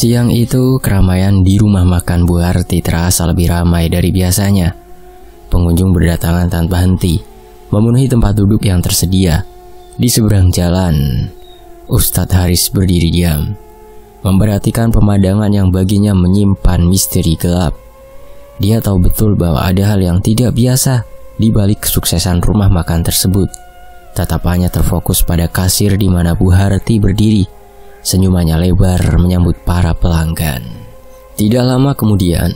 Siang itu, keramaian di rumah makan Bu Harti terasa lebih ramai dari biasanya. Pengunjung berdatangan tanpa henti, memenuhi tempat duduk yang tersedia. Di seberang jalan, Ustadz Haris berdiri diam, memperhatikan pemandangan yang baginya menyimpan misteri gelap. Dia tahu betul bahwa ada hal yang tidak biasa di balik kesuksesan rumah makan tersebut. Tatapannya terfokus pada kasir di mana Bu Harti berdiri Senyumannya lebar menyambut para pelanggan. Tidak lama kemudian,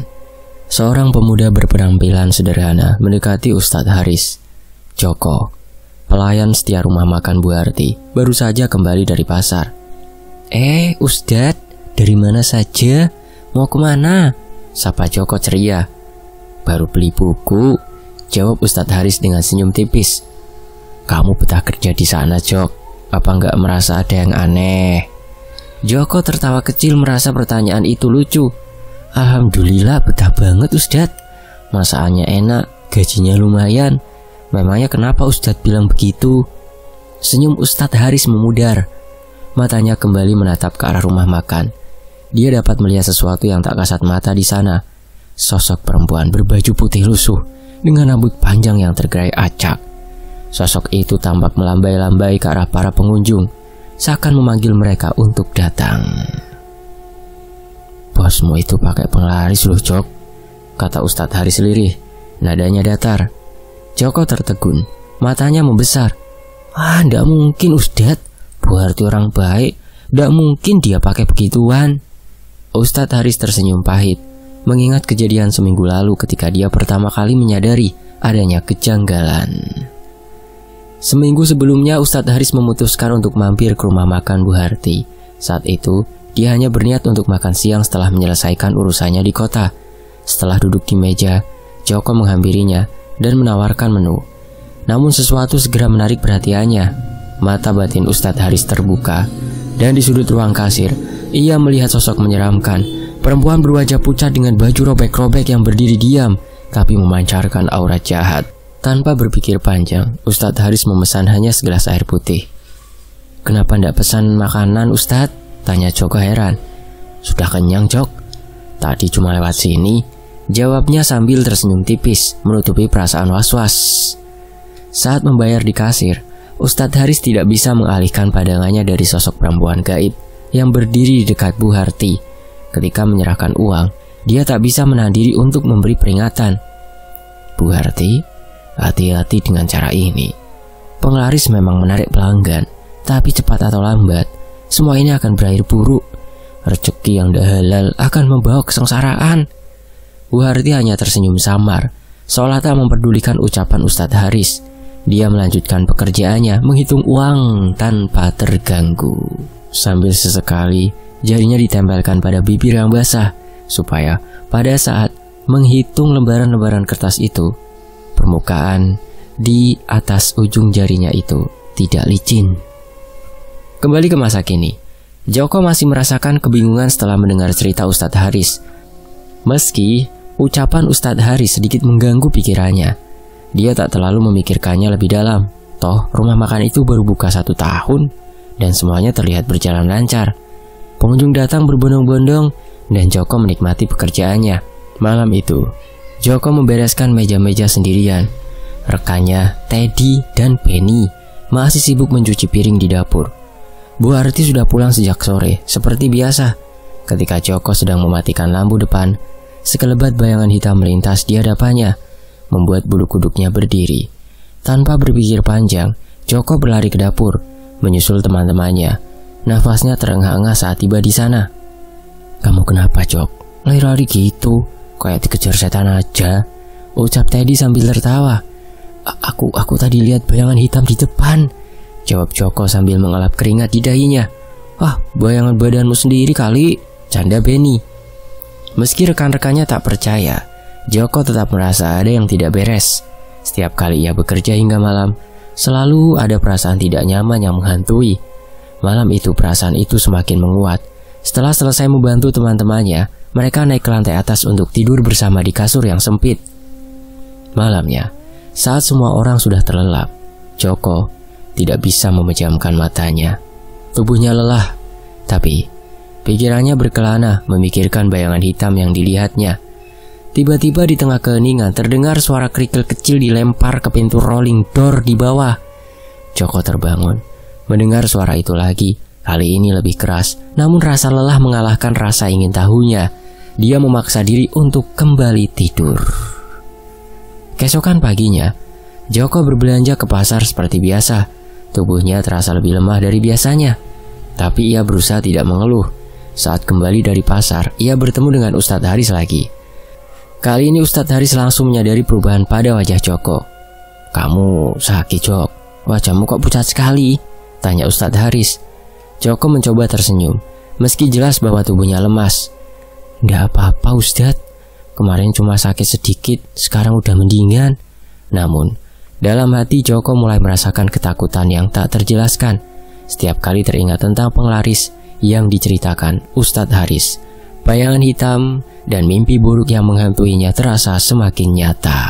seorang pemuda berpenampilan sederhana mendekati Ustadz Haris. Joko, pelayan setia rumah makan Bu Arti, baru saja kembali dari pasar. Eh, Ustadz, dari mana saja? Mau kemana? Sapa Joko ceria. Baru beli buku, jawab Ustadz Haris dengan senyum tipis. Kamu betah kerja di sana, Jok. Apa nggak merasa ada yang aneh? Joko tertawa kecil merasa pertanyaan itu lucu. Alhamdulillah betah banget Ustad. Masaannya enak, gajinya lumayan. Memangnya kenapa ustadz bilang begitu? Senyum ustadz Haris memudar. Matanya kembali menatap ke arah rumah makan. Dia dapat melihat sesuatu yang tak kasat mata di sana. Sosok perempuan berbaju putih lusuh dengan rambut panjang yang tergerai acak. Sosok itu tampak melambai-lambai ke arah para pengunjung seakan memanggil mereka untuk datang. Bosmu itu pakai penglaris loh Jok, kata Ustadz Haris Lirih, nadanya datar. Joko tertegun, matanya membesar. Ah, ndak mungkin Ustadz, berarti orang baik, ndak mungkin dia pakai begituan. Ustadz Haris tersenyum pahit, mengingat kejadian seminggu lalu ketika dia pertama kali menyadari adanya kejanggalan. Seminggu sebelumnya Ustadz Haris memutuskan untuk mampir ke rumah makan Bu Harti. Saat itu, dia hanya berniat untuk makan siang setelah menyelesaikan urusannya di kota. Setelah duduk di meja, Joko menghampirinya dan menawarkan menu. Namun sesuatu segera menarik perhatiannya. Mata batin Ustadz Haris terbuka, dan di sudut ruang kasir, ia melihat sosok menyeramkan. Perempuan berwajah pucat dengan baju robek-robek yang berdiri diam, tapi memancarkan aura jahat. Tanpa berpikir panjang, Ustadz Haris memesan hanya segelas air putih. Kenapa tidak pesan makanan Ustadz? Tanya Joko heran. Sudah kenyang Jok? Tadi cuma lewat sini. Jawabnya sambil tersenyum tipis, menutupi perasaan was-was. Saat membayar di kasir, Ustadz Haris tidak bisa mengalihkan pandangannya dari sosok perempuan gaib yang berdiri di dekat Bu Harti. Ketika menyerahkan uang, dia tak bisa menahan diri untuk memberi peringatan. Bu Harti, Hati-hati dengan cara ini. Penglaris memang menarik pelanggan, tapi cepat atau lambat, semua ini akan berakhir buruk. Rezeki yang dah halal akan membawa kesengsaraan. Buharti hanya tersenyum samar, seolah tak memperdulikan ucapan Ustadz Haris. Dia melanjutkan pekerjaannya menghitung uang tanpa terganggu. Sambil sesekali jarinya ditempelkan pada bibir yang basah supaya pada saat menghitung lembaran-lembaran kertas itu Permukaan di atas ujung jarinya itu tidak licin. Kembali ke masa kini, Joko masih merasakan kebingungan setelah mendengar cerita Ustadz Haris. Meski ucapan Ustadz Haris sedikit mengganggu pikirannya, dia tak terlalu memikirkannya lebih dalam. Toh, rumah makan itu baru buka satu tahun dan semuanya terlihat berjalan lancar. Pengunjung datang berbondong-bondong dan Joko menikmati pekerjaannya. Malam itu, Joko membereskan meja-meja sendirian. Rekannya, Teddy dan Penny, masih sibuk mencuci piring di dapur. Bu Arti sudah pulang sejak sore, seperti biasa. Ketika Joko sedang mematikan lampu depan, sekelebat bayangan hitam melintas di hadapannya, membuat bulu kuduknya berdiri. Tanpa berpikir panjang, Joko berlari ke dapur, menyusul teman-temannya. Nafasnya terengah-engah saat tiba di sana. Kamu kenapa, Jok? Lari-lari gitu, Kayak dikejar setan aja. Ucap Teddy sambil tertawa. Aku aku tadi lihat bayangan hitam di depan. Jawab Joko sambil mengelap keringat di dahinya. Wah, bayangan badanmu sendiri kali, canda Benny. Meski rekan-rekannya tak percaya, Joko tetap merasa ada yang tidak beres. Setiap kali ia bekerja hingga malam, selalu ada perasaan tidak nyaman yang menghantui. Malam itu perasaan itu semakin menguat. Setelah selesai membantu teman-temannya, mereka naik ke lantai atas untuk tidur bersama di kasur yang sempit. Malamnya, saat semua orang sudah terlelap, Joko tidak bisa memejamkan matanya. Tubuhnya lelah, tapi pikirannya berkelana memikirkan bayangan hitam yang dilihatnya. Tiba-tiba di tengah keheningan terdengar suara kerikil kecil dilempar ke pintu rolling door di bawah. Joko terbangun, mendengar suara itu lagi Kali ini lebih keras, namun rasa lelah mengalahkan rasa ingin tahunya dia memaksa diri untuk kembali tidur. Kesokan paginya, Joko berbelanja ke pasar seperti biasa. Tubuhnya terasa lebih lemah dari biasanya, tapi ia berusaha tidak mengeluh. Saat kembali dari pasar, ia bertemu dengan Ustadz Haris lagi. Kali ini Ustadz Haris langsung menyadari perubahan pada wajah Joko. Kamu sakit Jok, wajahmu kok pucat sekali? Tanya Ustadz Haris. Joko mencoba tersenyum, meski jelas bahwa tubuhnya lemas. Gak apa-apa Ustadz, kemarin cuma sakit sedikit, sekarang udah mendingan. Namun, dalam hati Joko mulai merasakan ketakutan yang tak terjelaskan setiap kali teringat tentang penglaris yang diceritakan Ustadz Haris. Bayangan hitam dan mimpi buruk yang menghantuinya terasa semakin nyata.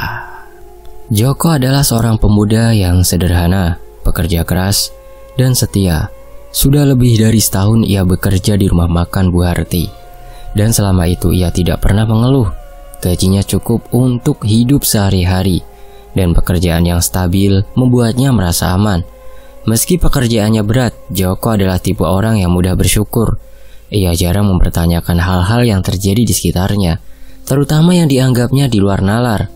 Joko adalah seorang pemuda yang sederhana, pekerja keras, dan setia. Sudah lebih dari setahun ia bekerja di rumah makan Bu Harti, dan selama itu ia tidak pernah mengeluh. Gajinya cukup untuk hidup sehari-hari, dan pekerjaan yang stabil membuatnya merasa aman. Meski pekerjaannya berat, Joko adalah tipe orang yang mudah bersyukur. Ia jarang mempertanyakan hal-hal yang terjadi di sekitarnya, terutama yang dianggapnya di luar nalar.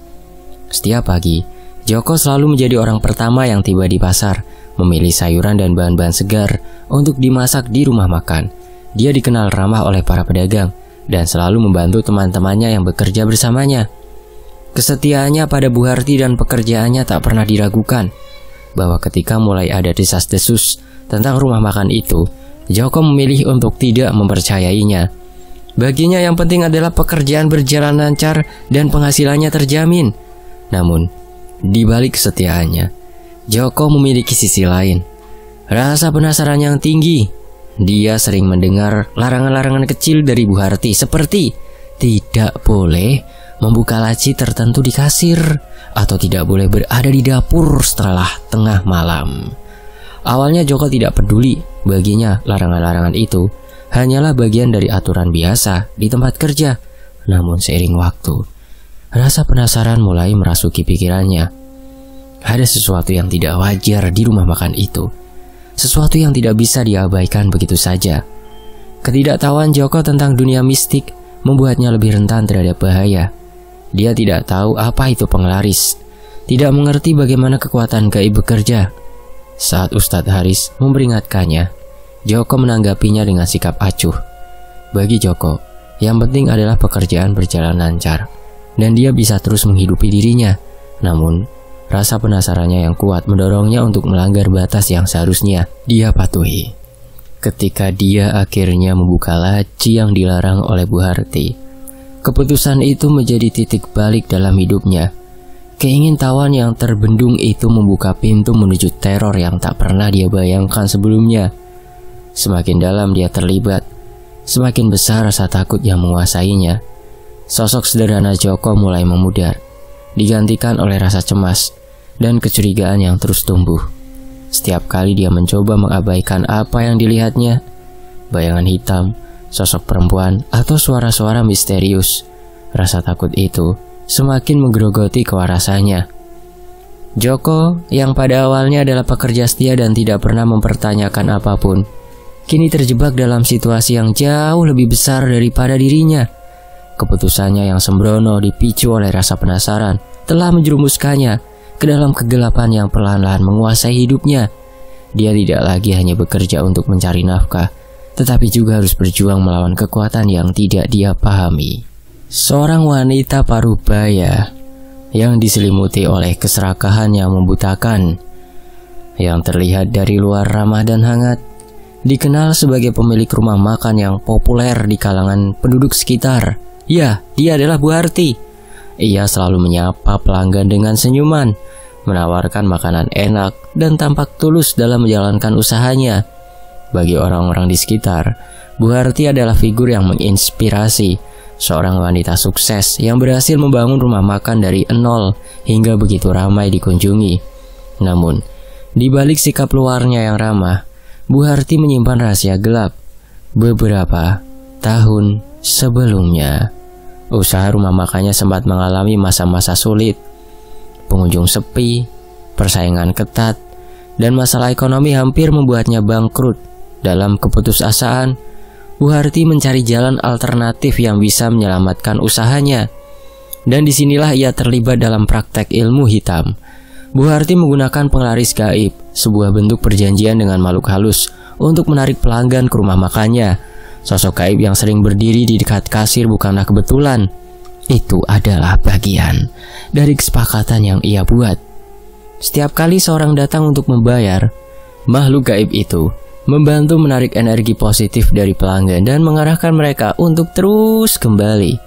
Setiap pagi, Joko selalu menjadi orang pertama yang tiba di pasar, memilih sayuran dan bahan-bahan segar untuk dimasak di rumah makan. Dia dikenal ramah oleh para pedagang, dan selalu membantu teman-temannya yang bekerja bersamanya. Kesetiaannya pada Bu Harti dan pekerjaannya tak pernah diragukan. Bahwa ketika mulai ada desas-desus tentang rumah makan itu, Joko memilih untuk tidak mempercayainya. Baginya yang penting adalah pekerjaan berjalan lancar dan penghasilannya terjamin. Namun, di balik kesetiaannya, Joko memiliki sisi lain. Rasa penasaran yang tinggi dia sering mendengar larangan-larangan kecil dari Bu Harti seperti tidak boleh membuka laci tertentu di kasir atau tidak boleh berada di dapur setelah tengah malam. Awalnya Joko tidak peduli baginya larangan-larangan itu hanyalah bagian dari aturan biasa di tempat kerja. Namun seiring waktu, rasa penasaran mulai merasuki pikirannya. Ada sesuatu yang tidak wajar di rumah makan itu sesuatu yang tidak bisa diabaikan begitu saja. Ketidaktahuan Joko tentang dunia mistik membuatnya lebih rentan terhadap bahaya. Dia tidak tahu apa itu penglaris, tidak mengerti bagaimana kekuatan gaib bekerja. Saat Ustadz Haris memperingatkannya, Joko menanggapinya dengan sikap acuh. Bagi Joko, yang penting adalah pekerjaan berjalan lancar, dan dia bisa terus menghidupi dirinya. Namun, Rasa penasarannya yang kuat mendorongnya untuk melanggar batas yang seharusnya dia patuhi. Ketika dia akhirnya membuka laci yang dilarang oleh Bu Harti, keputusan itu menjadi titik balik dalam hidupnya. tawan yang terbendung itu membuka pintu menuju teror yang tak pernah dia bayangkan sebelumnya. Semakin dalam dia terlibat, semakin besar rasa takut yang menguasainya. Sosok sederhana Joko mulai memudar digantikan oleh rasa cemas dan kecurigaan yang terus tumbuh. Setiap kali dia mencoba mengabaikan apa yang dilihatnya, bayangan hitam, sosok perempuan, atau suara-suara misterius, rasa takut itu semakin menggerogoti kewarasannya. Joko, yang pada awalnya adalah pekerja setia dan tidak pernah mempertanyakan apapun, kini terjebak dalam situasi yang jauh lebih besar daripada dirinya. Keputusannya yang sembrono dipicu oleh rasa penasaran, telah menjerumuskannya ke dalam kegelapan yang perlahan-lahan menguasai hidupnya. Dia tidak lagi hanya bekerja untuk mencari nafkah, tetapi juga harus berjuang melawan kekuatan yang tidak dia pahami. Seorang wanita parubaya yang diselimuti oleh keserakahan yang membutakan, yang terlihat dari luar ramah dan hangat, dikenal sebagai pemilik rumah makan yang populer di kalangan penduduk sekitar. Ya, dia adalah Bu Harti. Ia selalu menyapa pelanggan dengan senyuman, menawarkan makanan enak, dan tampak tulus dalam menjalankan usahanya. Bagi orang-orang di sekitar, Bu Harti adalah figur yang menginspirasi, seorang wanita sukses yang berhasil membangun rumah makan dari nol hingga begitu ramai dikunjungi. Namun, di balik sikap luarnya yang ramah, Bu Harti menyimpan rahasia gelap beberapa tahun sebelumnya. Usaha rumah makannya sempat mengalami masa-masa sulit. Pengunjung sepi, persaingan ketat, dan masalah ekonomi hampir membuatnya bangkrut. Dalam keputusasaan, Bu Harti mencari jalan alternatif yang bisa menyelamatkan usahanya. Dan disinilah ia terlibat dalam praktek ilmu hitam. Bu Harti menggunakan penglaris gaib, sebuah bentuk perjanjian dengan makhluk halus, untuk menarik pelanggan ke rumah makannya Sosok gaib yang sering berdiri di dekat kasir bukanlah kebetulan. Itu adalah bagian dari kesepakatan yang ia buat. Setiap kali seorang datang untuk membayar, makhluk gaib itu membantu menarik energi positif dari pelanggan dan mengarahkan mereka untuk terus kembali.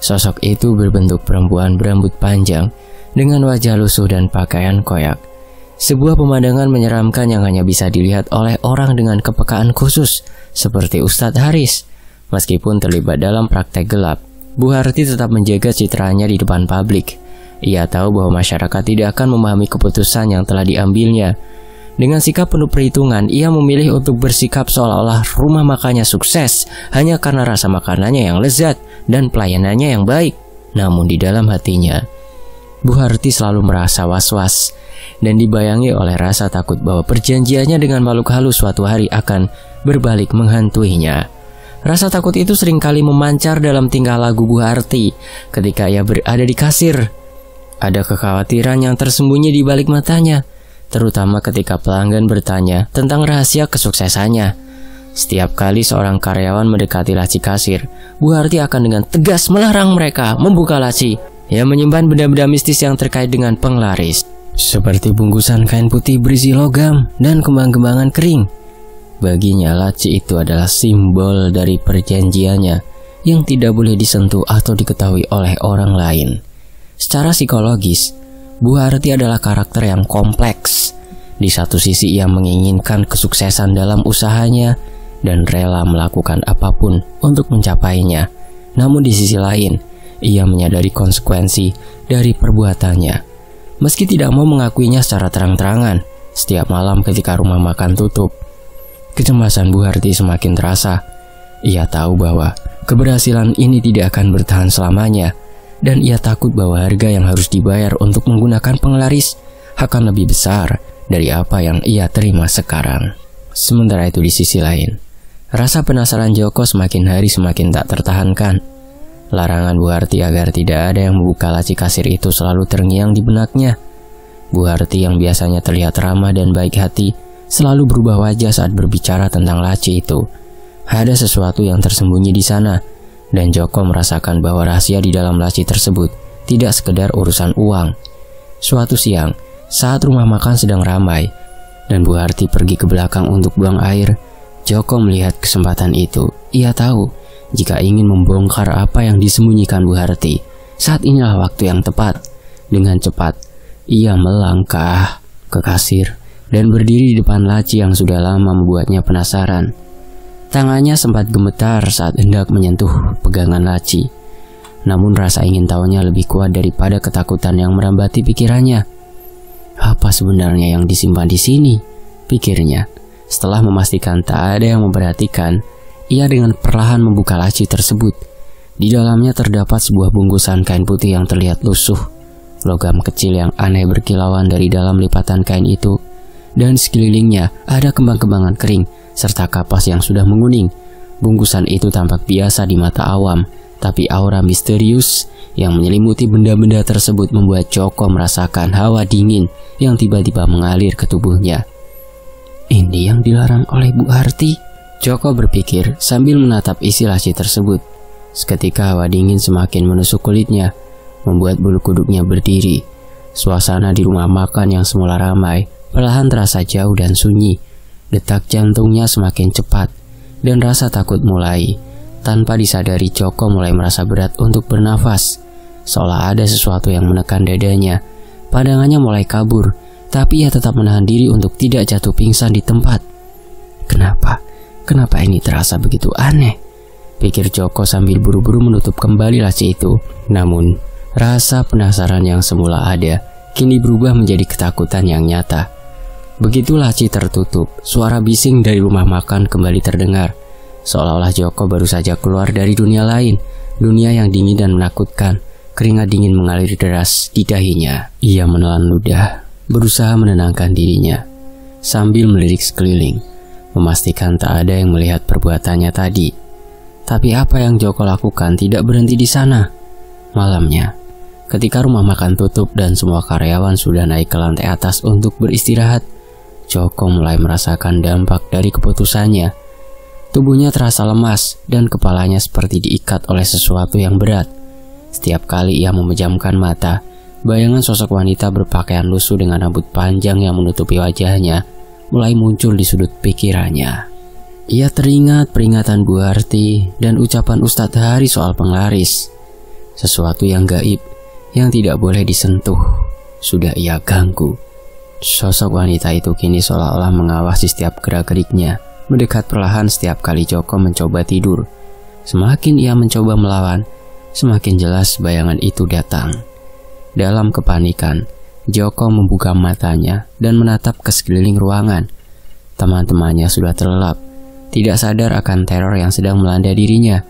Sosok itu berbentuk perempuan berambut panjang dengan wajah lusuh dan pakaian koyak. Sebuah pemandangan menyeramkan yang hanya bisa dilihat oleh orang dengan kepekaan khusus, seperti Ustadz Haris. Meskipun terlibat dalam praktek gelap, Bu Harti tetap menjaga citranya di depan publik. Ia tahu bahwa masyarakat tidak akan memahami keputusan yang telah diambilnya. Dengan sikap penuh perhitungan, ia memilih untuk bersikap seolah-olah rumah makannya sukses hanya karena rasa makanannya yang lezat dan pelayanannya yang baik. Namun di dalam hatinya, Bu Harti selalu merasa was-was dan dibayangi oleh rasa takut bahwa perjanjiannya dengan makhluk halus suatu hari akan berbalik menghantuinya. Rasa takut itu seringkali memancar dalam tingkah lagu Bu Harti ketika ia berada di kasir. Ada kekhawatiran yang tersembunyi di balik matanya, terutama ketika pelanggan bertanya tentang rahasia kesuksesannya. Setiap kali seorang karyawan mendekati laci kasir, Bu Harti akan dengan tegas melarang mereka membuka laci yang menyimpan benda-benda mistis yang terkait dengan penglaris, seperti bungkusan kain putih berisi logam dan kembang-kembangan kering. Baginya laci itu adalah simbol dari perjanjiannya yang tidak boleh disentuh atau diketahui oleh orang lain. Secara psikologis, Bu Harti adalah karakter yang kompleks. Di satu sisi ia menginginkan kesuksesan dalam usahanya dan rela melakukan apapun untuk mencapainya. Namun di sisi lain, ia menyadari konsekuensi dari perbuatannya. Meski tidak mau mengakuinya secara terang-terangan, setiap malam ketika rumah makan tutup, kecemasan Bu Harti semakin terasa. Ia tahu bahwa keberhasilan ini tidak akan bertahan selamanya, dan ia takut bahwa harga yang harus dibayar untuk menggunakan penglaris akan lebih besar dari apa yang ia terima sekarang. Sementara itu di sisi lain, rasa penasaran Joko semakin hari semakin tak tertahankan. Larangan Bu Harti agar tidak ada yang membuka laci kasir itu selalu terngiang di benaknya. Bu Harti yang biasanya terlihat ramah dan baik hati selalu berubah wajah saat berbicara tentang laci itu. Ada sesuatu yang tersembunyi di sana, dan Joko merasakan bahwa rahasia di dalam laci tersebut tidak sekedar urusan uang. Suatu siang, saat rumah makan sedang ramai, dan Bu Harti pergi ke belakang untuk buang air, Joko melihat kesempatan itu. Ia tahu jika ingin membongkar apa yang disembunyikan Bu Harti, saat inilah waktu yang tepat. Dengan cepat, ia melangkah ke kasir dan berdiri di depan laci yang sudah lama membuatnya penasaran. Tangannya sempat gemetar saat hendak menyentuh pegangan laci. Namun rasa ingin tahunya lebih kuat daripada ketakutan yang merambati pikirannya. Apa sebenarnya yang disimpan di sini? Pikirnya. Setelah memastikan tak ada yang memperhatikan, ia dengan perlahan membuka laci tersebut. Di dalamnya terdapat sebuah bungkusan kain putih yang terlihat lusuh. Logam kecil yang aneh berkilauan dari dalam lipatan kain itu. Dan sekelilingnya ada kembang-kembangan kering serta kapas yang sudah menguning. Bungkusan itu tampak biasa di mata awam, tapi aura misterius yang menyelimuti benda-benda tersebut membuat Joko merasakan hawa dingin yang tiba-tiba mengalir ke tubuhnya. Ini yang dilarang oleh Bu Harti, Joko berpikir sambil menatap isi si tersebut. Seketika hawa dingin semakin menusuk kulitnya, membuat bulu kuduknya berdiri. Suasana di rumah makan yang semula ramai, perlahan terasa jauh dan sunyi. Detak jantungnya semakin cepat, dan rasa takut mulai. Tanpa disadari Joko mulai merasa berat untuk bernafas, seolah ada sesuatu yang menekan dadanya. Pandangannya mulai kabur, tapi ia tetap menahan diri untuk tidak jatuh pingsan di tempat. Kenapa? Kenapa ini terasa begitu aneh? Pikir Joko sambil buru-buru menutup kembali laci itu. Namun, rasa penasaran yang semula ada, kini berubah menjadi ketakutan yang nyata. Begitu laci tertutup, suara bising dari rumah makan kembali terdengar. Seolah-olah Joko baru saja keluar dari dunia lain, dunia yang dingin dan menakutkan. Keringat dingin mengalir deras di dahinya. Ia menelan ludah, berusaha menenangkan dirinya, sambil melirik sekeliling memastikan tak ada yang melihat perbuatannya tadi. Tapi apa yang Joko lakukan tidak berhenti di sana. Malamnya, ketika rumah makan tutup dan semua karyawan sudah naik ke lantai atas untuk beristirahat, Joko mulai merasakan dampak dari keputusannya. Tubuhnya terasa lemas dan kepalanya seperti diikat oleh sesuatu yang berat. Setiap kali ia memejamkan mata, bayangan sosok wanita berpakaian lusuh dengan rambut panjang yang menutupi wajahnya mulai muncul di sudut pikirannya. Ia teringat peringatan Bu Harti dan ucapan Ustadz Hari soal penglaris. Sesuatu yang gaib, yang tidak boleh disentuh, sudah ia ganggu. Sosok wanita itu kini seolah-olah mengawasi setiap gerak-geriknya, mendekat perlahan setiap kali Joko mencoba tidur. Semakin ia mencoba melawan, semakin jelas bayangan itu datang. Dalam kepanikan, Joko membuka matanya dan menatap ke sekeliling ruangan. Teman-temannya sudah terlelap, tidak sadar akan teror yang sedang melanda dirinya.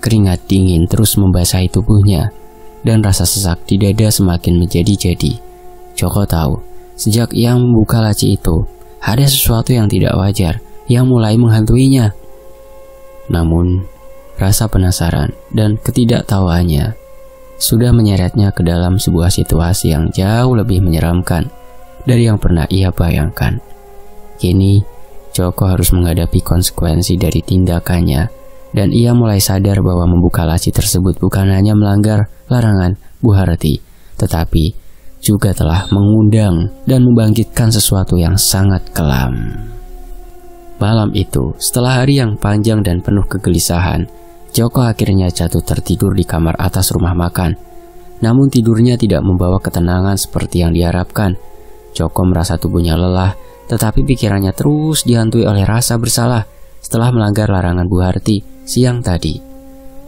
Keringat dingin terus membasahi tubuhnya, dan rasa sesak di dada semakin menjadi-jadi. Joko tahu, sejak ia membuka laci itu, ada sesuatu yang tidak wajar yang mulai menghantuinya. Namun, rasa penasaran dan ketidaktahuannya sudah menyeretnya ke dalam sebuah situasi yang jauh lebih menyeramkan dari yang pernah ia bayangkan. Kini, Joko harus menghadapi konsekuensi dari tindakannya, dan ia mulai sadar bahwa membuka laci tersebut bukan hanya melanggar larangan Bu Harati, tetapi juga telah mengundang dan membangkitkan sesuatu yang sangat kelam. Malam itu, setelah hari yang panjang dan penuh kegelisahan, Joko akhirnya jatuh tertidur di kamar atas rumah makan. Namun tidurnya tidak membawa ketenangan seperti yang diharapkan. Joko merasa tubuhnya lelah, tetapi pikirannya terus dihantui oleh rasa bersalah setelah melanggar larangan Bu Harti siang tadi.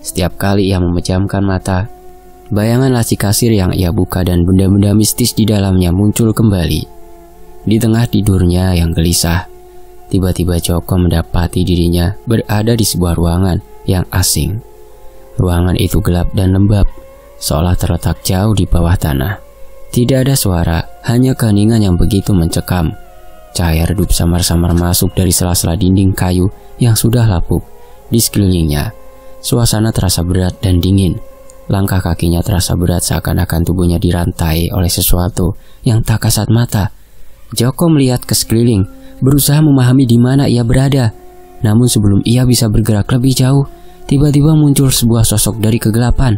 Setiap kali ia memejamkan mata, bayangan laci kasir yang ia buka dan benda-benda mistis di dalamnya muncul kembali. Di tengah tidurnya yang gelisah, tiba-tiba Joko mendapati dirinya berada di sebuah ruangan yang asing. Ruangan itu gelap dan lembab, seolah terletak jauh di bawah tanah. Tidak ada suara, hanya keheningan yang begitu mencekam. Cahaya redup samar-samar masuk dari sela-sela dinding kayu yang sudah lapuk. Di sekelilingnya, suasana terasa berat dan dingin. Langkah kakinya terasa berat seakan-akan tubuhnya dirantai oleh sesuatu yang tak kasat mata. Joko melihat ke sekeliling, berusaha memahami di mana ia berada. Namun sebelum ia bisa bergerak lebih jauh, Tiba-tiba muncul sebuah sosok dari kegelapan.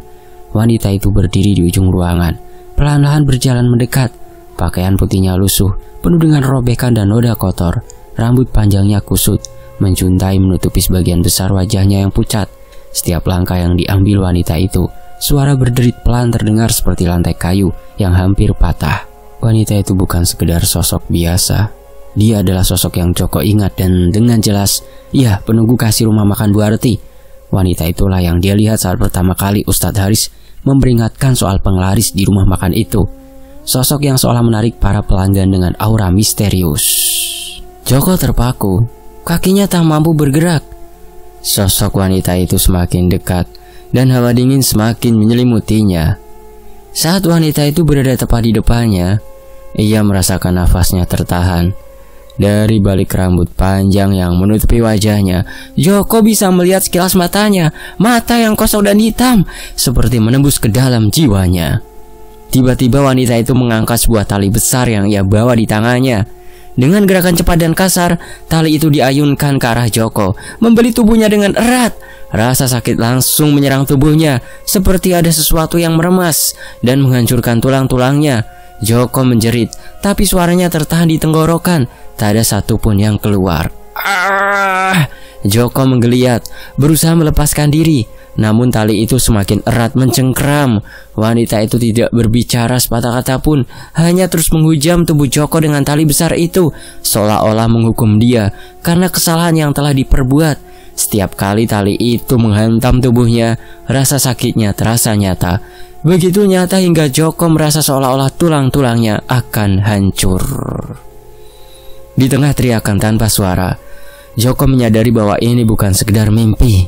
Wanita itu berdiri di ujung ruangan, perlahan-lahan berjalan mendekat. Pakaian putihnya lusuh, penuh dengan robekan dan noda kotor. Rambut panjangnya kusut, menjuntai menutupi sebagian besar wajahnya yang pucat. Setiap langkah yang diambil wanita itu, suara berderit pelan terdengar seperti lantai kayu yang hampir patah. Wanita itu bukan sekedar sosok biasa. Dia adalah sosok yang Joko ingat dan dengan jelas, ya penunggu kasih rumah makan Bu Arti Wanita itulah yang dia lihat saat pertama kali Ustadz Haris memberingatkan soal penglaris di rumah makan itu. Sosok yang seolah menarik para pelanggan dengan aura misterius. Joko terpaku, kakinya tak mampu bergerak. Sosok wanita itu semakin dekat dan hawa dingin semakin menyelimutinya. Saat wanita itu berada tepat di depannya, ia merasakan nafasnya tertahan dari balik rambut panjang yang menutupi wajahnya, Joko bisa melihat sekilas matanya, mata yang kosong dan hitam, seperti menembus ke dalam jiwanya. Tiba-tiba wanita itu mengangkat sebuah tali besar yang ia bawa di tangannya. Dengan gerakan cepat dan kasar, tali itu diayunkan ke arah Joko, membeli tubuhnya dengan erat. Rasa sakit langsung menyerang tubuhnya, seperti ada sesuatu yang meremas dan menghancurkan tulang-tulangnya. Joko menjerit, tapi suaranya tertahan di tenggorokan Tak ada satupun yang keluar. Ah! Joko menggeliat, berusaha melepaskan diri, namun tali itu semakin erat mencengkram. Wanita itu tidak berbicara sepatah kata pun, hanya terus menghujam tubuh Joko dengan tali besar itu, seolah-olah menghukum dia karena kesalahan yang telah diperbuat. Setiap kali tali itu menghantam tubuhnya, rasa sakitnya terasa nyata. Begitu nyata hingga Joko merasa seolah-olah tulang-tulangnya akan hancur. Di tengah teriakan tanpa suara, Joko menyadari bahwa ini bukan sekedar mimpi.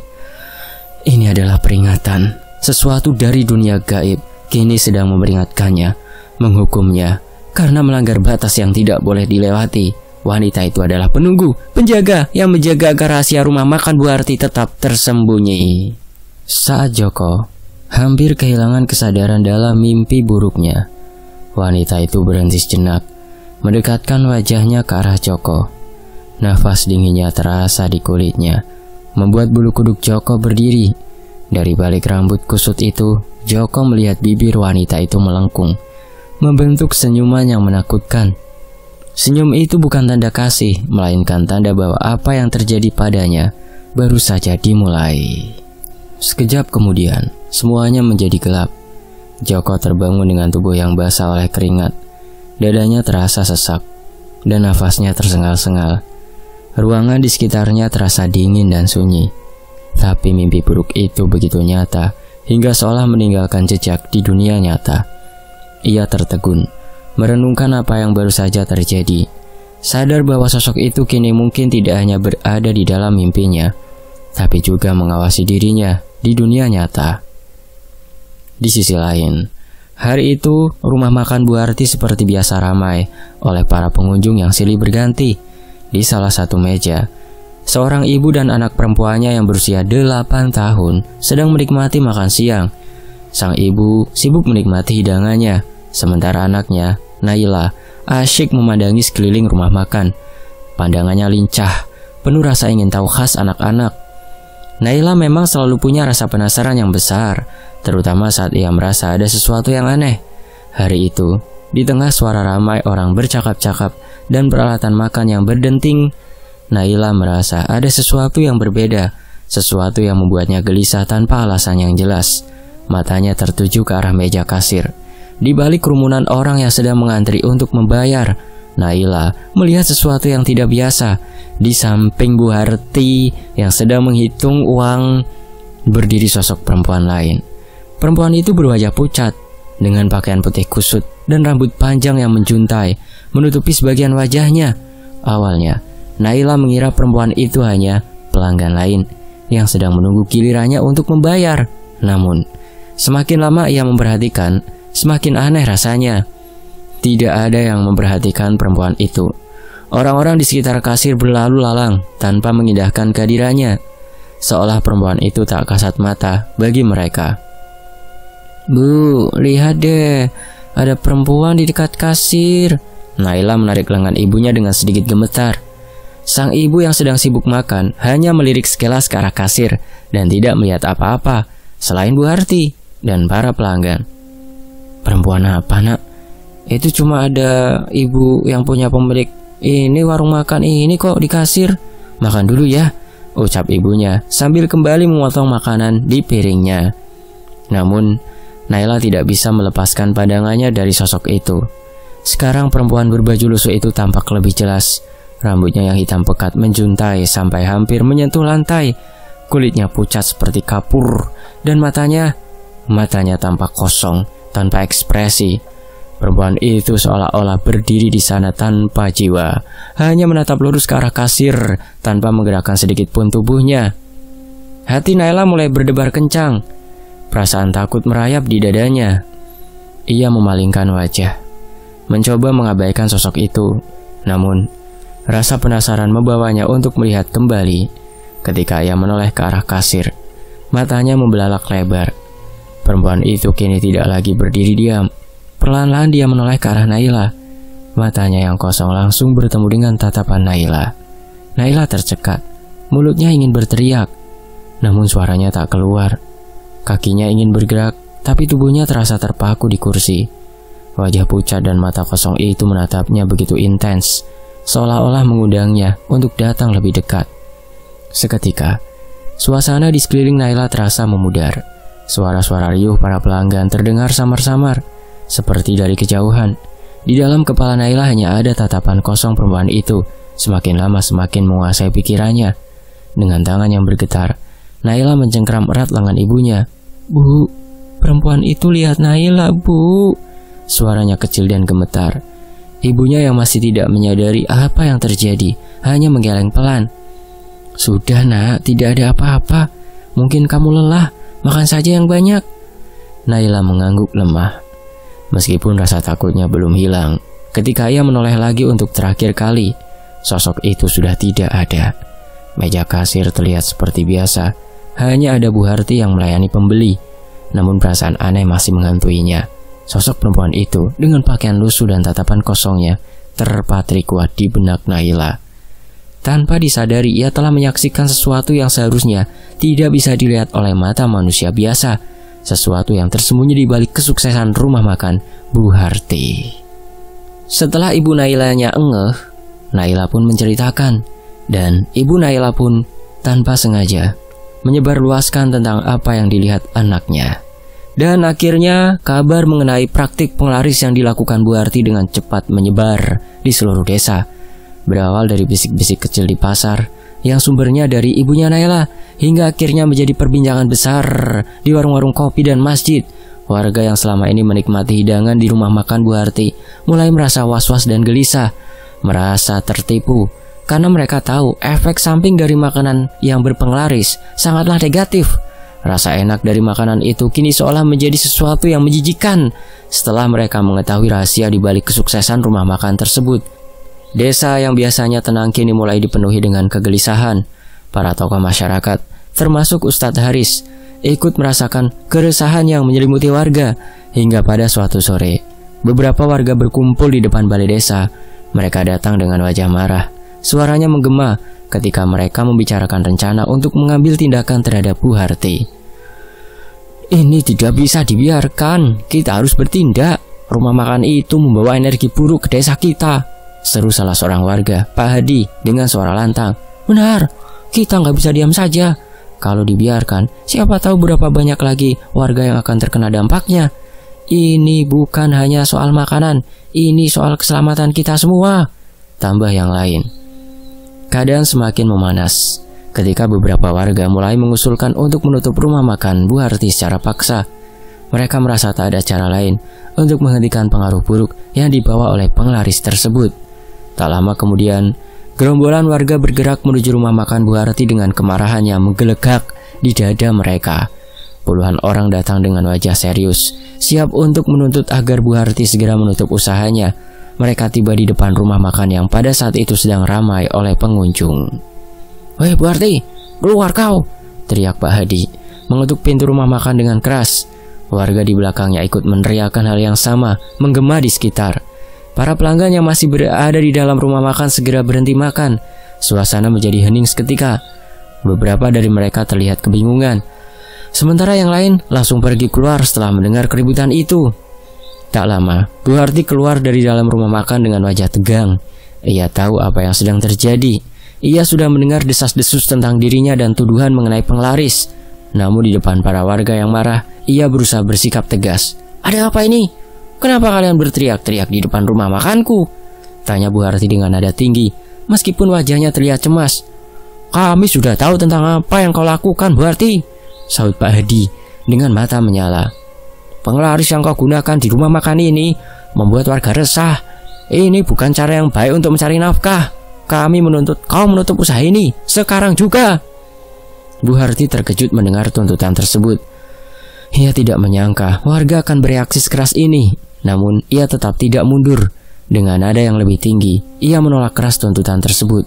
Ini adalah peringatan. Sesuatu dari dunia gaib kini sedang memperingatkannya, menghukumnya, karena melanggar batas yang tidak boleh dilewati. Wanita itu adalah penunggu, penjaga yang menjaga agar rahasia rumah makan Bu Arti tetap tersembunyi. Saat Joko hampir kehilangan kesadaran dalam mimpi buruknya, wanita itu berhenti sejenak mendekatkan wajahnya ke arah Joko. Nafas dinginnya terasa di kulitnya, membuat bulu kuduk Joko berdiri. Dari balik rambut kusut itu, Joko melihat bibir wanita itu melengkung, membentuk senyuman yang menakutkan. Senyum itu bukan tanda kasih, melainkan tanda bahwa apa yang terjadi padanya baru saja dimulai. Sekejap kemudian, semuanya menjadi gelap. Joko terbangun dengan tubuh yang basah oleh keringat. Dadanya terasa sesak, dan nafasnya tersengal-sengal. Ruangan di sekitarnya terasa dingin dan sunyi. Tapi mimpi buruk itu begitu nyata, hingga seolah meninggalkan jejak di dunia nyata. Ia tertegun, merenungkan apa yang baru saja terjadi. Sadar bahwa sosok itu kini mungkin tidak hanya berada di dalam mimpinya, tapi juga mengawasi dirinya di dunia nyata. Di sisi lain, Hari itu, rumah makan Bu Arti seperti biasa ramai oleh para pengunjung yang silih berganti di salah satu meja. Seorang ibu dan anak perempuannya yang berusia 8 tahun sedang menikmati makan siang. Sang ibu sibuk menikmati hidangannya, sementara anaknya, Naila, asyik memandangi sekeliling rumah makan. Pandangannya lincah, penuh rasa ingin tahu khas anak-anak. Naila memang selalu punya rasa penasaran yang besar, terutama saat ia merasa ada sesuatu yang aneh. Hari itu, di tengah suara ramai orang bercakap-cakap dan peralatan makan yang berdenting, Naila merasa ada sesuatu yang berbeda, sesuatu yang membuatnya gelisah tanpa alasan yang jelas. Matanya tertuju ke arah meja kasir. Di balik kerumunan orang yang sedang mengantri untuk membayar, Naila melihat sesuatu yang tidak biasa. Di samping Bu Harti yang sedang menghitung uang berdiri sosok perempuan lain. Perempuan itu berwajah pucat dengan pakaian putih kusut dan rambut panjang yang menjuntai menutupi sebagian wajahnya. Awalnya, Naila mengira perempuan itu hanya pelanggan lain yang sedang menunggu gilirannya untuk membayar. Namun, semakin lama ia memperhatikan, semakin aneh rasanya. Tidak ada yang memperhatikan perempuan itu. Orang-orang di sekitar kasir berlalu lalang tanpa mengindahkan kehadirannya, seolah perempuan itu tak kasat mata bagi mereka. Bu, lihat deh, ada perempuan di dekat kasir. Naila menarik lengan ibunya dengan sedikit gemetar. Sang ibu yang sedang sibuk makan hanya melirik sekilas ke arah kasir dan tidak melihat apa-apa selain Bu Harti dan para pelanggan. Perempuan apa nak? itu cuma ada ibu yang punya pemilik ini warung makan ini kok di kasir makan dulu ya ucap ibunya sambil kembali memotong makanan di piringnya namun Naila tidak bisa melepaskan pandangannya dari sosok itu sekarang perempuan berbaju lusuh itu tampak lebih jelas rambutnya yang hitam pekat menjuntai sampai hampir menyentuh lantai kulitnya pucat seperti kapur dan matanya matanya tampak kosong tanpa ekspresi Perempuan itu seolah-olah berdiri di sana tanpa jiwa, hanya menatap lurus ke arah kasir tanpa menggerakkan sedikit pun tubuhnya. Hati Naila mulai berdebar kencang. Perasaan takut merayap di dadanya. Ia memalingkan wajah, mencoba mengabaikan sosok itu. Namun, rasa penasaran membawanya untuk melihat kembali. Ketika ia menoleh ke arah kasir, matanya membelalak lebar. Perempuan itu kini tidak lagi berdiri diam, Perlahan-lahan dia menoleh ke arah Naila. Matanya yang kosong langsung bertemu dengan tatapan Naila. Naila tercekat. Mulutnya ingin berteriak, namun suaranya tak keluar. Kakinya ingin bergerak, tapi tubuhnya terasa terpaku di kursi. Wajah pucat dan mata kosong itu menatapnya begitu intens, seolah-olah mengundangnya untuk datang lebih dekat. Seketika, suasana di sekeliling Naila terasa memudar. Suara-suara riuh para pelanggan terdengar samar-samar seperti dari kejauhan. Di dalam kepala Naila hanya ada tatapan kosong perempuan itu, semakin lama semakin menguasai pikirannya. Dengan tangan yang bergetar, Naila mencengkram erat lengan ibunya. Bu, perempuan itu lihat Naila, bu. Suaranya kecil dan gemetar. Ibunya yang masih tidak menyadari apa yang terjadi, hanya menggeleng pelan. Sudah nak, tidak ada apa-apa. Mungkin kamu lelah, makan saja yang banyak. Naila mengangguk lemah. Meskipun rasa takutnya belum hilang, ketika ia menoleh lagi untuk terakhir kali, sosok itu sudah tidak ada. Meja kasir terlihat seperti biasa, hanya ada Bu Harti yang melayani pembeli. Namun perasaan aneh masih menghantuinya. Sosok perempuan itu dengan pakaian lusuh dan tatapan kosongnya terpatri kuat di benak Naila. Tanpa disadari ia telah menyaksikan sesuatu yang seharusnya tidak bisa dilihat oleh mata manusia biasa sesuatu yang tersembunyi di balik kesuksesan rumah makan Bu Harti. Setelah ibu Nailanya engeh, Naila pun menceritakan dan ibu Naila pun tanpa sengaja menyebarluaskan tentang apa yang dilihat anaknya. Dan akhirnya kabar mengenai praktik penglaris yang dilakukan Bu Harti dengan cepat menyebar di seluruh desa. Berawal dari bisik-bisik kecil di pasar yang sumbernya dari ibunya Naila hingga akhirnya menjadi perbincangan besar di warung-warung kopi dan masjid. Warga yang selama ini menikmati hidangan di rumah makan Bu Harti mulai merasa was-was dan gelisah, merasa tertipu karena mereka tahu efek samping dari makanan yang berpenglaris sangatlah negatif. Rasa enak dari makanan itu kini seolah menjadi sesuatu yang menjijikan setelah mereka mengetahui rahasia di balik kesuksesan rumah makan tersebut. Desa yang biasanya tenang kini mulai dipenuhi dengan kegelisahan. Para tokoh masyarakat, termasuk Ustadz Haris, ikut merasakan keresahan yang menyelimuti warga hingga pada suatu sore. Beberapa warga berkumpul di depan balai desa. Mereka datang dengan wajah marah. Suaranya menggema ketika mereka membicarakan rencana untuk mengambil tindakan terhadap Bu Harti. Ini tidak bisa dibiarkan. Kita harus bertindak. Rumah makan itu membawa energi buruk ke desa kita. Seru salah seorang warga, Pak Hadi, dengan suara lantang. Benar, kita nggak bisa diam saja. Kalau dibiarkan, siapa tahu berapa banyak lagi warga yang akan terkena dampaknya. Ini bukan hanya soal makanan, ini soal keselamatan kita semua. Tambah yang lain. Keadaan semakin memanas ketika beberapa warga mulai mengusulkan untuk menutup rumah makan Bu Harti secara paksa. Mereka merasa tak ada cara lain untuk menghentikan pengaruh buruk yang dibawa oleh penglaris tersebut. Tak lama kemudian, gerombolan warga bergerak menuju rumah makan Bu Harti dengan kemarahan yang menggelegak di dada mereka. Puluhan orang datang dengan wajah serius, siap untuk menuntut agar Bu Harti segera menutup usahanya. Mereka tiba di depan rumah makan yang pada saat itu sedang ramai oleh pengunjung. Hei Bu Harti, keluar kau! Teriak Pak Hadi, mengetuk pintu rumah makan dengan keras. Warga di belakangnya ikut meneriakkan hal yang sama, menggema di sekitar. Para pelanggan yang masih berada di dalam rumah makan segera berhenti makan. Suasana menjadi hening seketika. Beberapa dari mereka terlihat kebingungan. Sementara yang lain langsung pergi keluar setelah mendengar keributan itu. Tak lama, Bu Harti keluar dari dalam rumah makan dengan wajah tegang. Ia tahu apa yang sedang terjadi. Ia sudah mendengar desas-desus tentang dirinya dan tuduhan mengenai penglaris. Namun di depan para warga yang marah, ia berusaha bersikap tegas. Ada apa ini? Kenapa kalian berteriak-teriak di depan rumah makanku? Tanya Bu Harti dengan nada tinggi, meskipun wajahnya terlihat cemas. Kami sudah tahu tentang apa yang kau lakukan, Bu Harti. Sahut Pak Hadi dengan mata menyala. Penglaris yang kau gunakan di rumah makan ini membuat warga resah. Ini bukan cara yang baik untuk mencari nafkah. Kami menuntut kau menutup usaha ini sekarang juga. Bu Harti terkejut mendengar tuntutan tersebut. Ia tidak menyangka warga akan bereaksi sekeras ini. Namun, ia tetap tidak mundur. Dengan nada yang lebih tinggi, ia menolak keras tuntutan tersebut.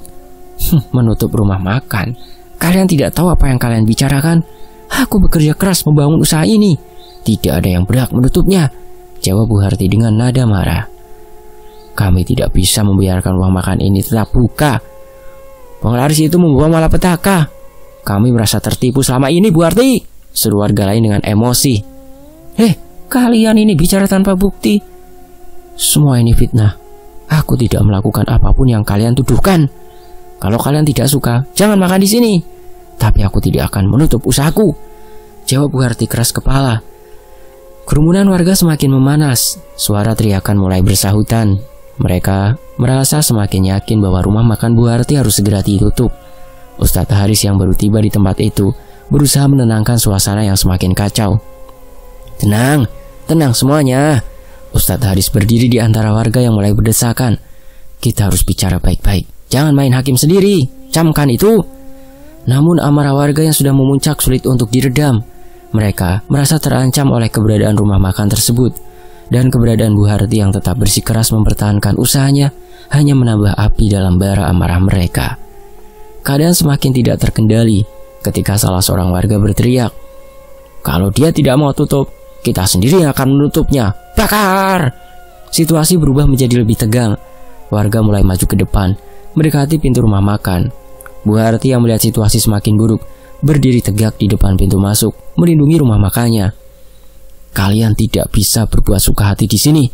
menutup rumah makan. Kalian tidak tahu apa yang kalian bicarakan? Aku bekerja keras membangun usaha ini. Tidak ada yang berhak menutupnya. Jawab Bu Harti dengan nada marah. Kami tidak bisa membiarkan rumah makan ini tetap buka. Penglaris itu membawa malapetaka. Kami merasa tertipu selama ini, Bu Harti. Seru warga lain dengan emosi. Heh, Kalian ini bicara tanpa bukti. Semua ini fitnah. Aku tidak melakukan apapun yang kalian tuduhkan. Kalau kalian tidak suka, jangan makan di sini. Tapi aku tidak akan menutup usahaku. Jawab Buharti keras kepala. Kerumunan warga semakin memanas. Suara teriakan mulai bersahutan. Mereka merasa semakin yakin bahwa rumah makan Buharti harus segera ditutup. Ustadz Haris yang baru tiba di tempat itu berusaha menenangkan suasana yang semakin kacau. Tenang, Tenang semuanya. Ustadz Haris berdiri di antara warga yang mulai berdesakan. Kita harus bicara baik-baik. Jangan main hakim sendiri. Camkan itu. Namun amarah warga yang sudah memuncak sulit untuk diredam. Mereka merasa terancam oleh keberadaan rumah makan tersebut. Dan keberadaan Bu Harti yang tetap bersikeras mempertahankan usahanya hanya menambah api dalam bara amarah mereka. Keadaan semakin tidak terkendali ketika salah seorang warga berteriak, "Kalau dia tidak mau tutup, kita sendiri yang akan menutupnya. Bakar! Situasi berubah menjadi lebih tegang. Warga mulai maju ke depan, mendekati pintu rumah makan. Bu Harti yang melihat situasi semakin buruk, berdiri tegak di depan pintu masuk, melindungi rumah makannya. Kalian tidak bisa berbuat suka hati di sini.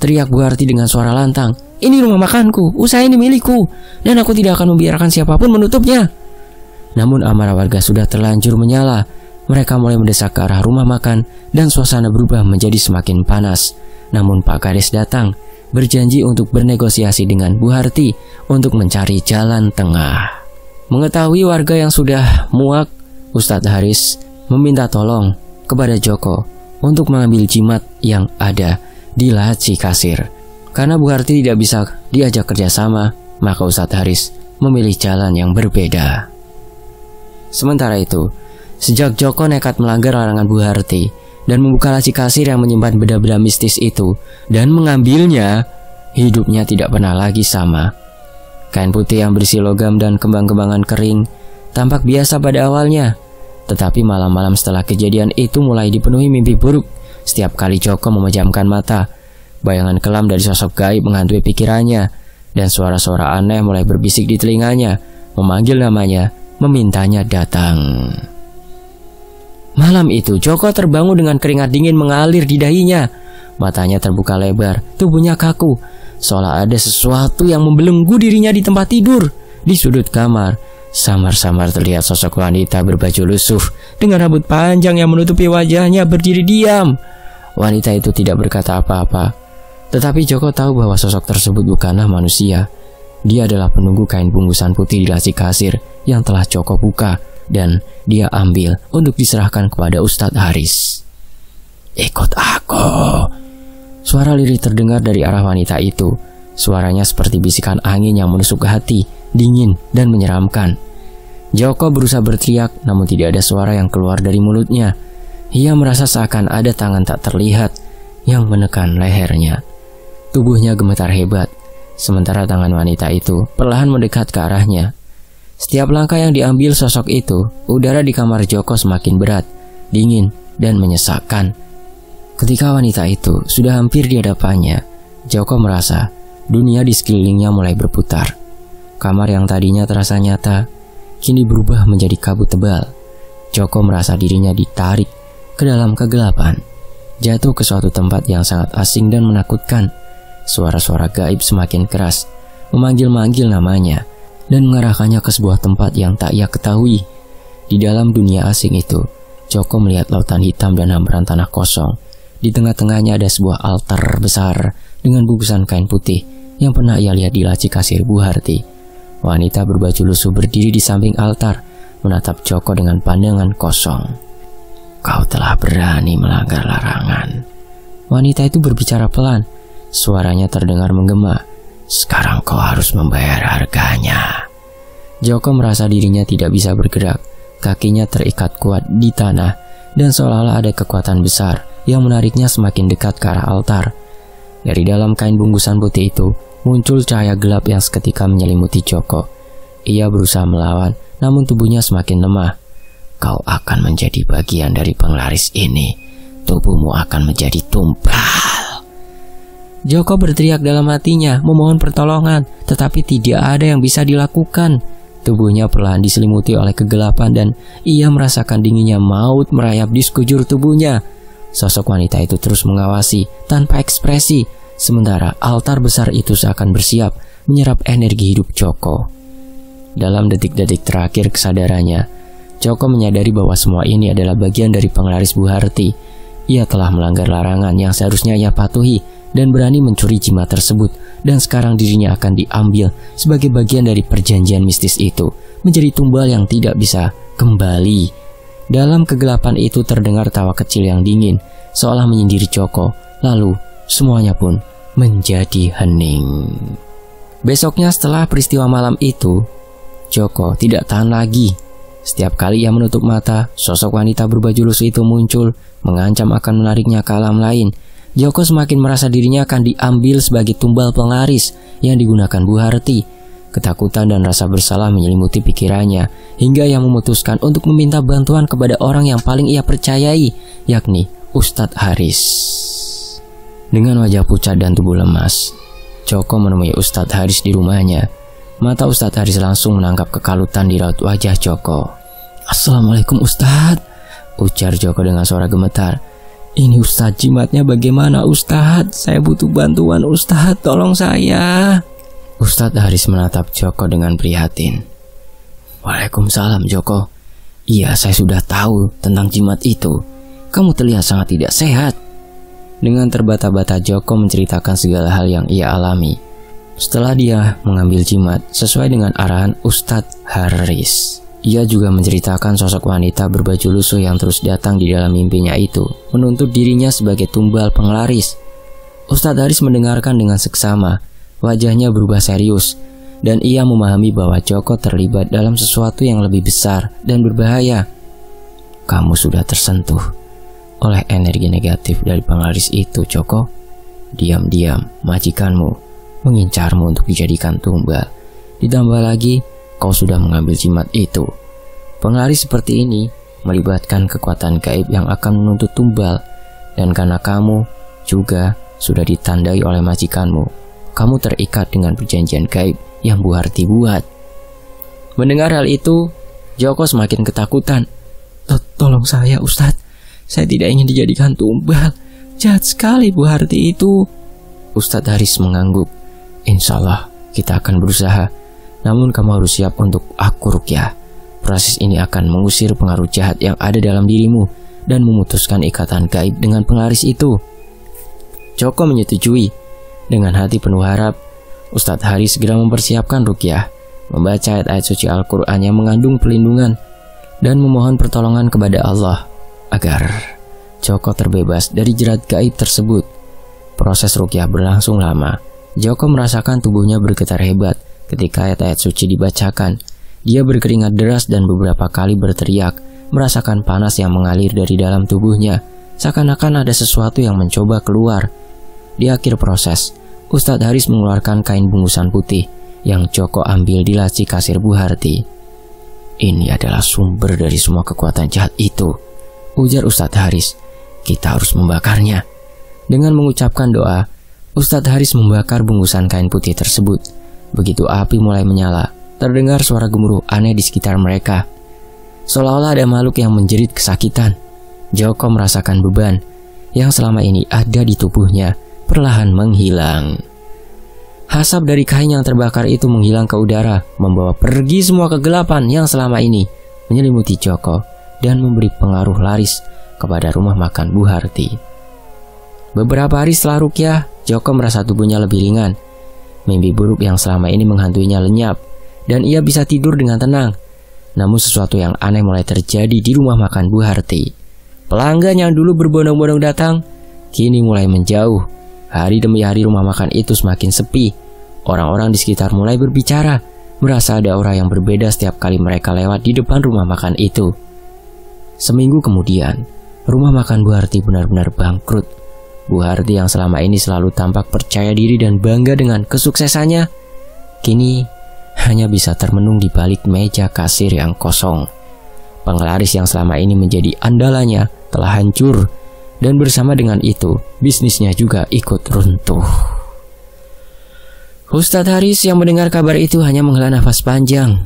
Teriak Bu Harti dengan suara lantang. Ini rumah makanku, usaha ini milikku, dan aku tidak akan membiarkan siapapun menutupnya. Namun amarah warga sudah terlanjur menyala mereka mulai mendesak ke arah rumah makan dan suasana berubah menjadi semakin panas. Namun Pak Kades datang, berjanji untuk bernegosiasi dengan Bu Harti untuk mencari jalan tengah. Mengetahui warga yang sudah muak, Ustadz Haris meminta tolong kepada Joko untuk mengambil jimat yang ada di laci kasir. Karena Bu Harti tidak bisa diajak kerjasama, maka Ustadz Haris memilih jalan yang berbeda. Sementara itu, Sejak Joko nekat melanggar larangan Bu Harti dan membuka laci kasir yang menyimpan benda-benda mistis itu dan mengambilnya, hidupnya tidak pernah lagi sama. Kain putih yang berisi logam dan kembang-kembangan kering tampak biasa pada awalnya, tetapi malam-malam setelah kejadian itu mulai dipenuhi mimpi buruk. Setiap kali Joko memejamkan mata, bayangan kelam dari sosok gaib menghantui pikirannya dan suara-suara aneh mulai berbisik di telinganya, memanggil namanya, memintanya datang. Malam itu, Joko terbangun dengan keringat dingin mengalir di dahinya. Matanya terbuka lebar, tubuhnya kaku, seolah ada sesuatu yang membelenggu dirinya di tempat tidur, di sudut kamar. Samar-samar terlihat sosok wanita berbaju lusuh dengan rambut panjang yang menutupi wajahnya berdiri diam. Wanita itu tidak berkata apa-apa. Tetapi Joko tahu bahwa sosok tersebut bukanlah manusia. Dia adalah penunggu kain bungkusan putih di laci kasir yang telah Joko buka dan dia ambil untuk diserahkan kepada Ustadz Haris. Ikut aku. Suara lirih terdengar dari arah wanita itu. Suaranya seperti bisikan angin yang menusuk ke hati, dingin dan menyeramkan. Joko berusaha berteriak namun tidak ada suara yang keluar dari mulutnya. Ia merasa seakan ada tangan tak terlihat yang menekan lehernya. Tubuhnya gemetar hebat, sementara tangan wanita itu perlahan mendekat ke arahnya setiap langkah yang diambil sosok itu, udara di kamar Joko semakin berat, dingin, dan menyesakkan. Ketika wanita itu sudah hampir di hadapannya, Joko merasa dunia di sekelilingnya mulai berputar. Kamar yang tadinya terasa nyata, kini berubah menjadi kabut tebal. Joko merasa dirinya ditarik ke dalam kegelapan, jatuh ke suatu tempat yang sangat asing dan menakutkan. Suara-suara gaib semakin keras, memanggil-manggil namanya – dan mengarahkannya ke sebuah tempat yang tak ia ketahui. Di dalam dunia asing itu, Joko melihat lautan hitam dan hamparan tanah kosong. Di tengah-tengahnya ada sebuah altar besar dengan bungkusan kain putih yang pernah ia lihat di laci kasir Bu Harti. Wanita berbaju lusuh berdiri di samping altar, menatap Joko dengan pandangan kosong. Kau telah berani melanggar larangan. Wanita itu berbicara pelan, suaranya terdengar menggema sekarang kau harus membayar harganya. Joko merasa dirinya tidak bisa bergerak. Kakinya terikat kuat di tanah dan seolah-olah ada kekuatan besar yang menariknya semakin dekat ke arah altar. Dari dalam kain bungkusan putih itu muncul cahaya gelap yang seketika menyelimuti Joko. Ia berusaha melawan, namun tubuhnya semakin lemah. Kau akan menjadi bagian dari penglaris ini. Tubuhmu akan menjadi tumpah. Joko berteriak dalam hatinya, memohon pertolongan, tetapi tidak ada yang bisa dilakukan. Tubuhnya perlahan diselimuti oleh kegelapan dan ia merasakan dinginnya maut merayap di sekujur tubuhnya. Sosok wanita itu terus mengawasi tanpa ekspresi, sementara altar besar itu seakan bersiap menyerap energi hidup Joko. Dalam detik-detik terakhir kesadarannya, Joko menyadari bahwa semua ini adalah bagian dari penglaris buharti. Harti ia telah melanggar larangan yang seharusnya ia patuhi dan berani mencuri jimat tersebut dan sekarang dirinya akan diambil sebagai bagian dari perjanjian mistis itu menjadi tumbal yang tidak bisa kembali. Dalam kegelapan itu terdengar tawa kecil yang dingin seolah menyendiri Joko lalu semuanya pun menjadi hening. Besoknya setelah peristiwa malam itu Joko tidak tahan lagi setiap kali ia menutup mata, sosok wanita berbaju lusuh itu muncul, mengancam akan menariknya ke alam lain. Joko semakin merasa dirinya akan diambil sebagai tumbal penglaris yang digunakan Bu Harti. Ketakutan dan rasa bersalah menyelimuti pikirannya, hingga ia memutuskan untuk meminta bantuan kepada orang yang paling ia percayai, yakni Ustadz Haris. Dengan wajah pucat dan tubuh lemas, Joko menemui Ustadz Haris di rumahnya Mata Ustadz Haris langsung menangkap kekalutan di raut wajah Joko. Assalamualaikum Ustadz, ujar Joko dengan suara gemetar. Ini Ustadz jimatnya bagaimana Ustadz? Saya butuh bantuan Ustadz, tolong saya. Ustadz Haris menatap Joko dengan prihatin. Waalaikumsalam Joko. Iya, saya sudah tahu tentang jimat itu. Kamu terlihat sangat tidak sehat. Dengan terbata-bata Joko menceritakan segala hal yang ia alami. Setelah dia mengambil jimat sesuai dengan arahan Ustadz Haris, ia juga menceritakan sosok wanita berbaju lusuh yang terus datang di dalam mimpinya itu, menuntut dirinya sebagai tumbal penglaris. Ustadz Haris mendengarkan dengan seksama, wajahnya berubah serius, dan ia memahami bahwa Joko terlibat dalam sesuatu yang lebih besar dan berbahaya. Kamu sudah tersentuh oleh energi negatif dari penglaris itu, Joko. Diam-diam, majikanmu mengincarmu untuk dijadikan tumbal. Ditambah lagi, kau sudah mengambil jimat itu. Penglaris seperti ini melibatkan kekuatan gaib yang akan menuntut tumbal, dan karena kamu juga sudah ditandai oleh majikanmu, kamu terikat dengan perjanjian gaib yang Bu Harti buat. Mendengar hal itu, Joko semakin ketakutan. Tolong saya, Ustadz. Saya tidak ingin dijadikan tumbal. Jahat sekali Bu Harti itu. Ustadz Haris mengangguk. Insya Allah, kita akan berusaha. Namun kamu harus siap untuk aku ya. Proses ini akan mengusir pengaruh jahat yang ada dalam dirimu dan memutuskan ikatan gaib dengan penglaris itu. Joko menyetujui. Dengan hati penuh harap, Ustadz Hari segera mempersiapkan rukyah, membaca ayat-ayat suci Al-Quran yang mengandung pelindungan, dan memohon pertolongan kepada Allah agar Joko terbebas dari jerat gaib tersebut. Proses rukyah berlangsung lama, Joko merasakan tubuhnya bergetar hebat ketika ayat-ayat suci dibacakan. Dia berkeringat deras dan beberapa kali berteriak, merasakan panas yang mengalir dari dalam tubuhnya, seakan-akan ada sesuatu yang mencoba keluar. Di akhir proses, Ustadz Haris mengeluarkan kain bungusan putih yang Joko ambil di laci kasir Bu Harti. Ini adalah sumber dari semua kekuatan jahat itu, ujar Ustadz Haris. Kita harus membakarnya. Dengan mengucapkan doa, Ustadz Haris membakar bungkusan kain putih tersebut. Begitu api mulai menyala, terdengar suara gemuruh aneh di sekitar mereka. Seolah-olah ada makhluk yang menjerit kesakitan. Joko merasakan beban yang selama ini ada di tubuhnya perlahan menghilang. Hasap dari kain yang terbakar itu menghilang ke udara, membawa pergi semua kegelapan yang selama ini menyelimuti Joko dan memberi pengaruh laris kepada rumah makan Bu Harti. Beberapa hari setelah Rukyah, Joko merasa tubuhnya lebih ringan. Mimpi buruk yang selama ini menghantuinya lenyap, dan ia bisa tidur dengan tenang. Namun sesuatu yang aneh mulai terjadi di rumah makan Bu Harti. Pelanggan yang dulu berbondong-bondong datang, kini mulai menjauh. Hari demi hari rumah makan itu semakin sepi. Orang-orang di sekitar mulai berbicara, merasa ada aura yang berbeda setiap kali mereka lewat di depan rumah makan itu. Seminggu kemudian, rumah makan Bu Harti benar-benar bangkrut Bu Harti yang selama ini selalu tampak percaya diri dan bangga dengan kesuksesannya, kini hanya bisa termenung di balik meja kasir yang kosong. Penglaris yang selama ini menjadi andalannya telah hancur dan bersama dengan itu bisnisnya juga ikut runtuh. Ustadz Haris yang mendengar kabar itu hanya menghela nafas panjang.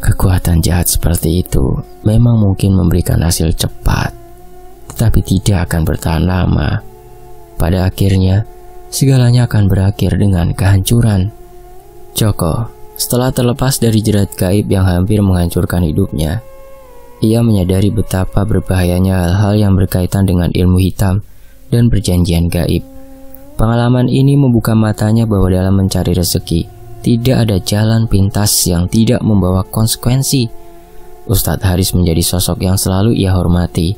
Kekuatan jahat seperti itu memang mungkin memberikan hasil cepat tapi tidak akan bertahan lama. Pada akhirnya, segalanya akan berakhir dengan kehancuran. Joko, setelah terlepas dari jerat gaib yang hampir menghancurkan hidupnya, ia menyadari betapa berbahayanya hal-hal yang berkaitan dengan ilmu hitam dan perjanjian gaib. Pengalaman ini membuka matanya bahwa dalam mencari rezeki, tidak ada jalan pintas yang tidak membawa konsekuensi. Ustadz Haris menjadi sosok yang selalu ia hormati,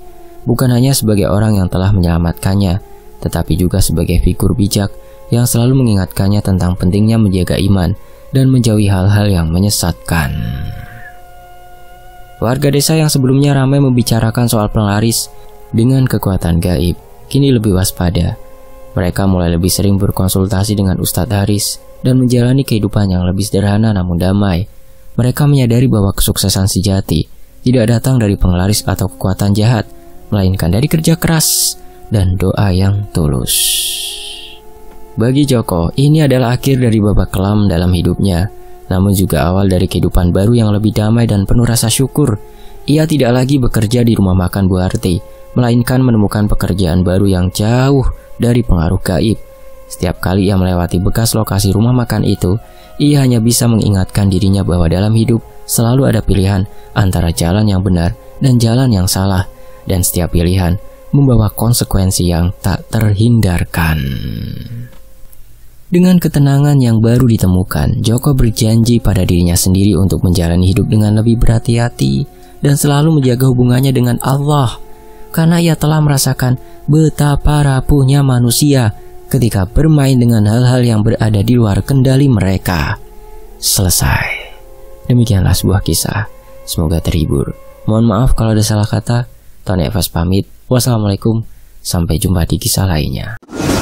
bukan hanya sebagai orang yang telah menyelamatkannya, tetapi juga sebagai figur bijak yang selalu mengingatkannya tentang pentingnya menjaga iman dan menjauhi hal-hal yang menyesatkan. Warga desa yang sebelumnya ramai membicarakan soal penglaris dengan kekuatan gaib, kini lebih waspada. Mereka mulai lebih sering berkonsultasi dengan Ustadz Haris dan menjalani kehidupan yang lebih sederhana namun damai. Mereka menyadari bahwa kesuksesan sejati tidak datang dari penglaris atau kekuatan jahat, melainkan dari kerja keras dan doa yang tulus. Bagi Joko, ini adalah akhir dari babak kelam dalam hidupnya, namun juga awal dari kehidupan baru yang lebih damai dan penuh rasa syukur. Ia tidak lagi bekerja di rumah makan Bu Arti, melainkan menemukan pekerjaan baru yang jauh dari pengaruh gaib. Setiap kali ia melewati bekas lokasi rumah makan itu, ia hanya bisa mengingatkan dirinya bahwa dalam hidup selalu ada pilihan antara jalan yang benar dan jalan yang salah, dan setiap pilihan membawa konsekuensi yang tak terhindarkan. Dengan ketenangan yang baru ditemukan, Joko berjanji pada dirinya sendiri untuk menjalani hidup dengan lebih berhati-hati dan selalu menjaga hubungannya dengan Allah, karena ia telah merasakan betapa rapuhnya manusia ketika bermain dengan hal-hal yang berada di luar kendali mereka. Selesai. Demikianlah sebuah kisah. Semoga terhibur. Mohon maaf kalau ada salah kata. Tony Evas pamit. Wassalamualaikum. Sampai jumpa di kisah lainnya.